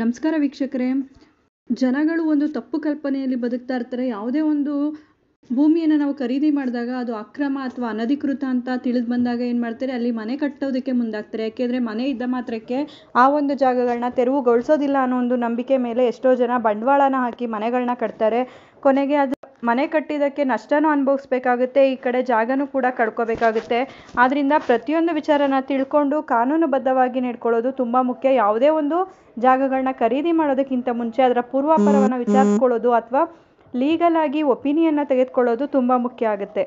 ನಮಸ್ಕಾರ ವೀಕ್ಷಕರೇ ಜನಗಳು ಒಂದು ತಪ್ಪು ಕಲ್ಪನೆಯಲ್ಲಿ ಬದುಕ್ತಾ ಇರ್ತಾರೆ ಯಾವುದೇ ಒಂದು ಭೂಮಿಯನ್ನು ನಾವು ಖರೀದಿ ಮಾಡಿದಾಗ ಅದು ಅಕ್ರಮ ಅಥವಾ ಅನಧಿಕೃತ ಅಂತ ತಿಳಿದು ಬಂದಾಗ ಏನು ಮಾಡ್ತಾರೆ ಅಲ್ಲಿ ಮನೆ ಕಟ್ಟೋದಕ್ಕೆ ಮುಂದಾಗ್ತಾರೆ ಯಾಕೆಂದರೆ ಮನೆ ಇದ್ದ ಮಾತ್ರಕ್ಕೆ ಆ ಒಂದು ಜಾಗಗಳನ್ನ ತೆರವುಗೊಳಿಸೋದಿಲ್ಲ ಅನ್ನೋ ಒಂದು ನಂಬಿಕೆ ಮೇಲೆ ಎಷ್ಟೋ ಜನ ಬಂಡವಾಳನ ಹಾಕಿ ಮನೆಗಳನ್ನ ಕಟ್ತಾರೆ ಕೊನೆಗೆ ಅದು ಮನೆ ಕಟ್ಟಿದ್ದಕ್ಕೆ ನಷ್ಟನೂ ಅನುಭವಿಸ್ಬೇಕಾಗುತ್ತೆ ಈ ಕಡೆ ಜಾಗನೂ ಕೂಡ ಕಳ್ಕೊಬೇಕಾಗುತ್ತೆ ಆದ್ದರಿಂದ ಪ್ರತಿಯೊಂದು ವಿಚಾರನ ತಿಳ್ಕೊಂಡು ಕಾನೂನುಬದ್ಧವಾಗಿ ನಡ್ಕೊಳ್ಳೋದು ತುಂಬ ಮುಖ್ಯ ಯಾವುದೇ ಒಂದು ಜಾಗಗಳನ್ನ ಖರೀದಿ ಮಾಡೋದಕ್ಕಿಂತ ಮುಂಚೆ ಅದರ ಪೂರ್ವಾಪರವನ್ನು ವಿಚಾರಿಸ್ಕೊಳ್ಳೋದು ಅಥವಾ ಲೀಗಲ್ ಆಗಿ ಒಪಿನಿಯನ್ನ ತೆಗೆದುಕೊಳ್ಳೋದು ತುಂಬ ಮುಖ್ಯ ಆಗುತ್ತೆ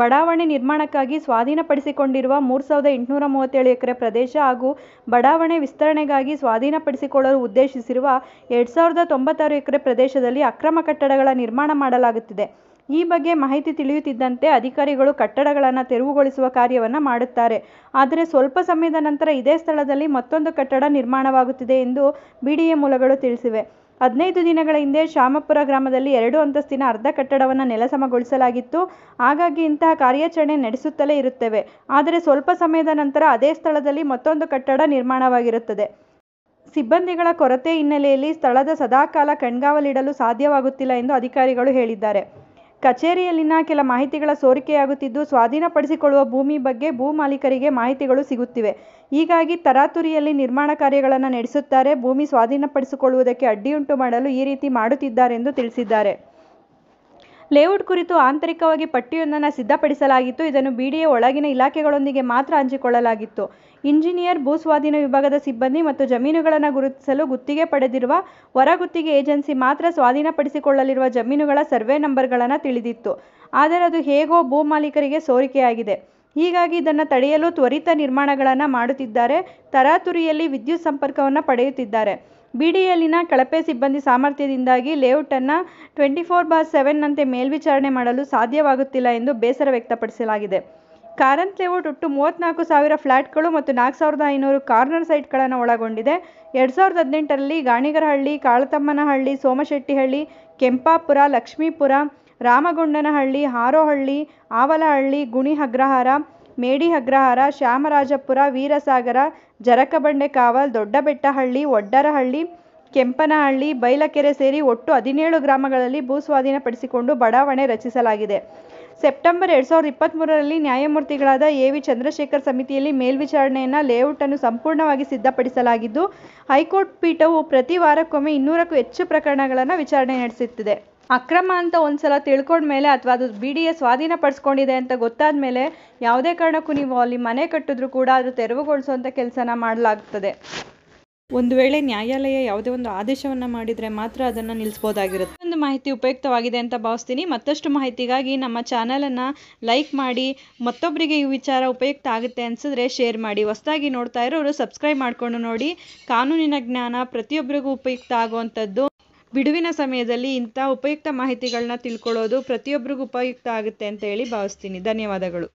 ಬಡಾವಣೆ ನಿರ್ಮಾಣಕ್ಕಾಗಿ ಸ್ವಾಧೀನಪಡಿಸಿಕೊಂಡಿರುವ ಮೂರು ಸಾವಿರದ ಎಂಟುನೂರ ಮೂವತ್ತೇಳು ಎಕರೆ ಪ್ರದೇಶ ಹಾಗೂ ಬಡಾವಣೆ ವಿಸ್ತರಣೆಗಾಗಿ ಸ್ವಾಧೀನಪಡಿಸಿಕೊಳ್ಳಲು ಉದ್ದೇಶಿಸಿರುವ ಎರಡು ಸಾವಿರದ ತೊಂಬತ್ತಾರು ಎಕರೆ ಪ್ರದೇಶದಲ್ಲಿ ಅಕ್ರಮ ಕಟ್ಟಡಗಳ ನಿರ್ಮಾಣ ಮಾಡಲಾಗುತ್ತಿದೆ ಈ ಬಗ್ಗೆ ಮಾಹಿತಿ ತಿಳಿಯುತ್ತಿದ್ದಂತೆ ಅಧಿಕಾರಿಗಳು ಕಟ್ಟಡಗಳನ್ನು ತೆರವುಗೊಳಿಸುವ ಕಾರ್ಯವನ್ನು ಮಾಡುತ್ತಾರೆ. ಆದರೆ ಸ್ವಲ್ಪ ಸಮಯದ ನಂತರ ಇದೇ ಸ್ಥಳದಲ್ಲಿ ಮತ್ತೊಂದು ಕಟ್ಟಡ ನಿರ್ಮಾಣವಾಗುತ್ತಿದೆ ಎಂದು ಬಿಡಿಎ ಮೂಲಗಳು ತಿಳಿಸಿವೆ. ಹದಿನೈದು ದಿನಗಳ ಹಿಂದೆ ಶ್ಯಾಮಪುರ ಗ್ರಾಮದಲ್ಲಿ ಎರಡು ಅಂತಸ್ತಿನ ಅರ್ಧ ಕಟ್ಟಡವನ್ನು ನೆಲಸಮಗೊಳಿಸಲಾಗಿತ್ತು. ಹಾಗಾಗಿ ಇಂತಹ ಕಾರ್ಯಾಚರಣೆ ನಡೆಸುತ್ತಲೇ ಇರುತ್ತೇವೆ. ಆದರೆ ಸ್ವಲ್ಪ ಸಮಯದ ನಂತರ ಅದೇ ಸ್ಥಳದಲ್ಲಿ ಮತ್ತೊಂದು ಕಟ್ಟಡ ನಿರ್ಮಾಣವಾಗಿರುತ್ತದೆ. ಸಿಬ್ಬಂದಿಗಳ ಕೊರತೆ ಹಿನ್ನೆಲೆಯಲ್ಲಿ ಸ್ಥಳದ ಸದಾಕಾಲ ಕಣ್ಗಾವಲಿಡಲು ಸಾಧ್ಯವಾಗುತ್ತಿಲ್ಲ ಎಂದು ಅಧಿಕಾರಿಗಳು ಹೇಳಿದ್ದಾರೆ. ಕಚೇರಿಯಲ್ಲಿನ ಕೆಲ ಮಾಹಿತಿಗಳ ಸೋರಿಕೆಯಾಗುತ್ತಿದ್ದು, ಸ್ವಾಧೀನಪಡಿಸಿಕೊಳ್ಳುವ ಭೂಮಿ ಬಗ್ಗೆ ಭೂ ಮಾಲೀಕರಿಗೆ ಮಾಹಿತಿಗಳು ಸಿಗುತ್ತಿವೆ. ಹೀಗಾಗಿ ತರಾತುರಿಯಲ್ಲಿ ನಿರ್ಮಾಣ ಕಾರ್ಯಗಳನ್ನು ನಡೆಸುತ್ತಾರೆ. ಭೂಮಿ ಸ್ವಾಧೀನಪಡಿಸಿಕೊಳ್ಳುವುದಕ್ಕೆ ಅಡ್ಡಿಯುಂಟು ಮಾಡಲು ಈ ರೀತಿ ಮಾಡುತ್ತಿದ್ದಾರೆಂದು ತಿಳಿಸಿದ್ದಾರೆ. ಲೇಔಟ್ ಕುರಿತು ಆಂತರಿಕವಾಗಿ ಪಟ್ಟಿಯೊಂದನ್ನು ಸಿದ್ಧಪಡಿಸಲಾಗಿತ್ತು ಇದನ್ನು ಬಿಡಿಎ ಒಳಗಿನ ಇಲಾಖೆಗಳೊಂದಿಗೆ ಮಾತ್ರ ಹಂಚಿಕೊಳ್ಳಲಾಗಿತ್ತು ಇಂಜಿನಿಯರ್ ಭೂಸ್ವಾಧೀನ ವಿಭಾಗದ ಸಿಬ್ಬಂದಿ ಮತ್ತು ಜಮೀನುಗಳನ್ನು ಗುರುತಿಸಲು ಗುತ್ತಿಗೆ ಪಡೆದಿರುವ ಹೊರಗುತ್ತಿಗೆ ಏಜೆನ್ಸಿ ಮಾತ್ರ ಸ್ವಾಧೀನಪಡಿಸಿಕೊಳ್ಳಲಿರುವ ಜಮೀನುಗಳ ಸರ್ವೆ ನಂಬರ್ಗಳನ್ನು ತಿಳಿದಿತ್ತು ಆದರೆ ಅದು ಹೇಗೋ ಮಾಲೀಕರಿಗೆ ಸೋರಿಕೆಯಾಗಿದೆ ಹೀಗಾಗಿ ಇದನ್ನು ತಡೆಯಲು ತ್ವರಿತ ನಿರ್ಮಾಣಗಳನ್ನು ಮಾಡುತ್ತಿದ್ದಾರೆ ತರಾತುರಿಯಲ್ಲಿ ವಿದ್ಯುತ್ ಸಂಪರ್ಕವನ್ನು ಪಡೆಯುತ್ತಿದ್ದಾರೆ ಬಿಡಿಯಲ್ಲಿನ ಕಳಪೆ ಸಿಬ್ಬಂದಿ ಸಾಮರ್ಥ್ಯದಿಂದಾಗಿ ಲೇಔಟನ್ನು ಟ್ವೆಂಟಿ ಫೋರ್ ಬಾರ್ ಸೆವೆನ್ನಂತೆ ಮೇಲ್ವಿಚಾರಣೆ ಮಾಡಲು ಸಾಧ್ಯವಾಗುತ್ತಿಲ್ಲ ಎಂದು ಬೇಸರ ವ್ಯಕ್ತಪಡಿಸಲಾಗಿದೆ ಕಾರಂತ್ ಲೇಔಟ್ ಒಟ್ಟು ಮೂವತ್ತ್ನಾಲ್ಕು ಸಾವಿರ ಫ್ಲ್ಯಾಟ್ಗಳು ಮತ್ತು ನಾಲ್ಕು ಸಾವಿರದ ಐನೂರು ಕಾರ್ನರ್ ಸೈಟ್ಗಳನ್ನು ಒಳಗೊಂಡಿದೆ ಎರಡು ಸಾವಿರದ ಹದಿನೆಂಟರಲ್ಲಿ ಗಾಣಿಗರಹಳ್ಳಿ ಕಾಳತಮ್ಮನಹಳ್ಳಿ ಸೋಮಶೆಟ್ಟಿಹಳ್ಳಿ ಕೆಂಪಾಪುರ ಲಕ್ಷ್ಮೀಪುರ ರಾಮಗೊಂಡನಹಳ್ಳಿ ಹಾರೋಹಳ್ಳಿ ಆವಲಹಳ್ಳಿ ಗುಣಿ ಅಗ್ರಹಾರ ಮೇಡಿ ಅಗ್ರಹಾರ ಶ್ಯಾಮರಾಜಪುರ ವೀರಸಾಗರ ಜರಕಬಂಡೆ ಕಾವಲ್ ದೊಡ್ಡಬೆಟ್ಟಹಳ್ಳಿ ಒಡ್ಡರಹಳ್ಳಿ ಕೆಂಪನಹಳ್ಳಿ ಬೈಲಕೆರೆ ಸೇರಿ ಒಟ್ಟು ಹದಿನೇಳು ಗ್ರಾಮಗಳಲ್ಲಿ ಭೂ ಸ್ವಾಧೀನಪಡಿಸಿಕೊಂಡು ಬಡಾವಣೆ ರಚಿಸಲಾಗಿದೆ. ಸೆಪ್ಟೆಂಬರ್ ಎರಡು ಸಾವಿರದ ಮೂರರಲ್ಲಿ ನ್ಯಾಯಮೂರ್ತಿಗಳಾದ ಎ. ವಿ. ಚಂದ್ರಶೇಖರ್ ಸಮಿತಿಯಲ್ಲಿ ಲೇಔಟ್ ಲೇಔಟನ್ನು ಸಂಪೂರ್ಣವಾಗಿ ಸಿದ್ಧಪಡಿಸಲಾಗಿದ್ದು, ಹೈಕೋರ್ಟ್ ಪೀಠವು ಪ್ರತಿ ವಾರಕ್ಕೊಮ್ಮೆ ಇನ್ನೂರಕ್ಕೂ ಹೆಚ್ಚು ಪ್ರಕರಣಗಳನ್ನು ವಿಚಾರಣೆ ನಡೆಸುತ್ತಿದೆ. ಅಕ್ರಮ ಅಂತ ಒಂದ್ಸಲ ತಿಳ್ಕೊಂಡ್ಮೇಲೆ ಅಥವಾ ಅದು ಬಿ ಡಿ ಎ ಸ್ವಾಧೀನ ಪಡಿಸ್ಕೊಂಡಿದೆ ಅಂತ ಗೊತ್ತಾದ ಮೇಲೆ ಯಾವುದೇ ಕಾರಣಕ್ಕೂ ನೀವು ಅಲ್ಲಿ ಮನೆ ಕಟ್ಟಿದ್ರು ಕೂಡ ಅದು ತೆರವುಗೊಳಿಸುವಂಥ ಕೆಲಸನ ಮಾಡಲಾಗ್ತದೆ ಒಂದು ವೇಳೆ ನ್ಯಾಯಾಲಯ ಯಾವುದೇ ಒಂದು ಆದೇಶವನ್ನು ಮಾಡಿದರೆ ಮಾತ್ರ ಅದನ್ನು ನಿಲ್ಲಿಸ್ಬೋದಾಗಿರುತ್ತೆ ಒಂದು ಮಾಹಿತಿ ಉಪಯುಕ್ತವಾಗಿದೆ ಅಂತ ಭಾವಿಸ್ತೀನಿ ಮತ್ತಷ್ಟು ಮಾಹಿತಿಗಾಗಿ ನಮ್ಮ ಚಾನಲನ್ನು ಲೈಕ್ ಮಾಡಿ ಮತ್ತೊಬ್ಬರಿಗೆ ಈ ವಿಚಾರ ಉಪಯುಕ್ತ ಆಗುತ್ತೆ ಅನಿಸಿದ್ರೆ ಶೇರ್ ಮಾಡಿ ಹೊಸದಾಗಿ ನೋಡ್ತಾ ಇರೋರು ಸಬ್ಸ್ಕ್ರೈಬ್ ಮಾಡಿಕೊಂಡು ನೋಡಿ ಕಾನೂನಿನ ಜ್ಞಾನ ಪ್ರತಿಯೊಬ್ಬರಿಗೂ ಉಪಯುಕ್ತ ಆಗುವಂಥದ್ದು ಬಿಡುವಿನ ಸಮಯದಲ್ಲಿ ಇಂಥ ಉಪಯುಕ್ತ ಮಾಹಿತಿಗಳನ್ನ ತಿಳ್ಕೊಳ್ಳೋದು ಪ್ರತಿಯೊಬ್ಬರಿಗೂ ಉಪಯುಕ್ತ ಆಗುತ್ತೆ ಅಂತ ಹೇಳಿ ಭಾವಿಸ್ತೀನಿ ಧನ್ಯವಾದಗಳು